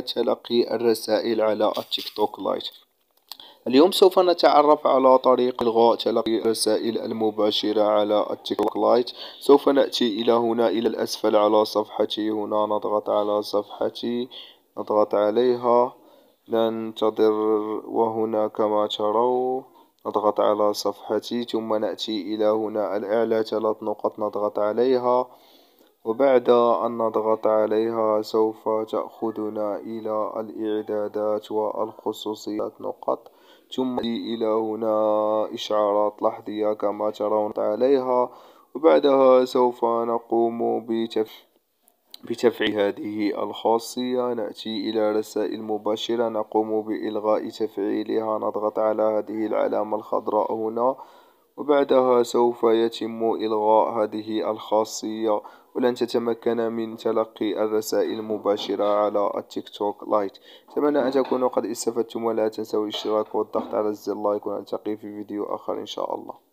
تلقي الرسائل على التيك توك لايت اليوم سوف نتعرف على طريق إلغاء تلقي الرسائل المباشرة على التيك توك لايت سوف نأتي إلى هنا إلى الأسفل على صفحتي هنا نضغط على صفحتي نضغط عليها ننتظر وهنا كما ترون نضغط على صفحتي ثم نأتي إلى هنا الأعلى ثلاث نقط نضغط عليها وبعد أن نضغط عليها سوف تأخذنا إلى الإعدادات والخصوصيات نقط ثم إلى هنا إشعارات لحظية كما ترون عليها وبعدها سوف نقوم بتف... بتفعيل هذه الخاصية نأتي إلى رسائل مباشرة نقوم بإلغاء تفعيلها نضغط على هذه العلامة الخضراء هنا وبعدها سوف يتم إلغاء هذه الخاصية ولن تتمكن من تلقي الرسائل المباشرة على التيك توك لايت أتمنى أن تكونوا قد استفدتم ولا تنسوا الاشتراك والضغط على زر اللايك ونلتقي في فيديو آخر إن شاء الله